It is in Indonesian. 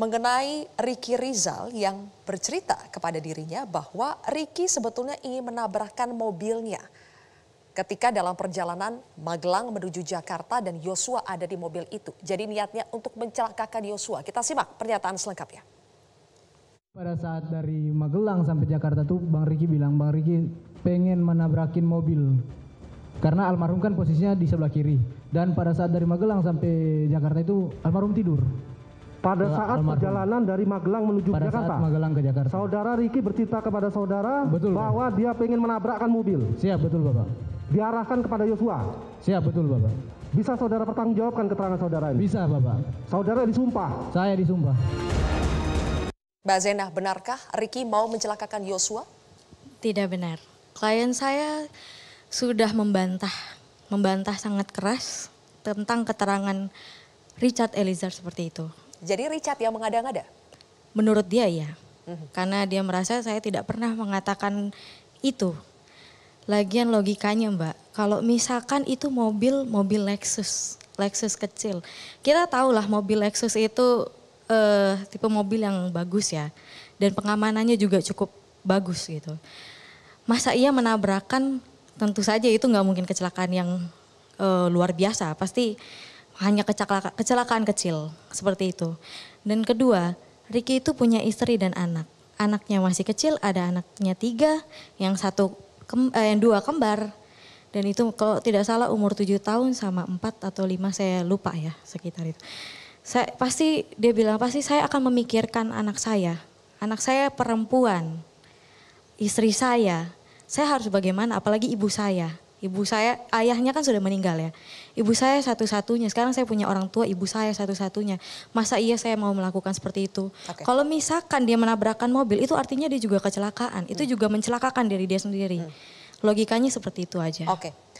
mengenai Riki Rizal yang bercerita kepada dirinya bahwa Riki sebetulnya ingin menabrakkan mobilnya ketika dalam perjalanan Magelang menuju Jakarta dan Yosua ada di mobil itu. Jadi niatnya untuk mencelakakan Yosua. Kita simak pernyataan selengkapnya. Pada saat dari Magelang sampai Jakarta tuh Bang Riki bilang, Bang Riki pengen menabrakin mobil. Karena almarhum kan posisinya di sebelah kiri. Dan pada saat dari Magelang sampai Jakarta itu almarhum tidur pada saat perjalanan dari Magelang menuju pada Jakarta. Saat Magelang ke Jakarta. Saudara Riki bercerita kepada saudara betul, bahwa Bapak. dia ingin menabrakkan mobil. Siap, betul Bapak. Diarahkan kepada Yosua. Siap, betul Bapak. Bisa saudara pertanggungjawabkan keterangan saudara ini? Bisa Bapak. Saudara disumpah. Saya disumpah. Mbak Zena, benarkah Riki mau mencelakakan Yosua? Tidak benar. Klien saya sudah membantah, membantah sangat keras tentang keterangan Richard Eliezer seperti itu. Jadi Richard yang mengada-ngada? Menurut dia ya, karena dia merasa saya tidak pernah mengatakan itu. Lagian logikanya mbak, kalau misalkan itu mobil, mobil Lexus, Lexus kecil. Kita tahulah mobil Lexus itu uh, tipe mobil yang bagus ya. Dan pengamanannya juga cukup bagus gitu. Masa ia menabrakan, tentu saja itu nggak mungkin kecelakaan yang uh, luar biasa. Pasti hanya kecelakaan, kecelakaan kecil seperti itu. Dan kedua, Ricky itu punya istri dan anak. Anaknya masih kecil, ada anaknya tiga, yang satu kem, eh, yang dua kembar. Dan itu kalau tidak salah umur tujuh tahun sama empat atau lima saya lupa ya sekitar itu. Saya pasti dia bilang pasti saya akan memikirkan anak saya. Anak saya perempuan, istri saya. Saya harus bagaimana apalagi ibu saya Ibu saya, ayahnya kan sudah meninggal ya. Ibu saya satu-satunya, sekarang saya punya orang tua, ibu saya satu-satunya. Masa iya saya mau melakukan seperti itu? Okay. Kalau misalkan dia menabrakkan mobil, itu artinya dia juga kecelakaan. Itu hmm. juga mencelakakan diri dia sendiri. Hmm. Logikanya seperti itu aja. Oke. Okay.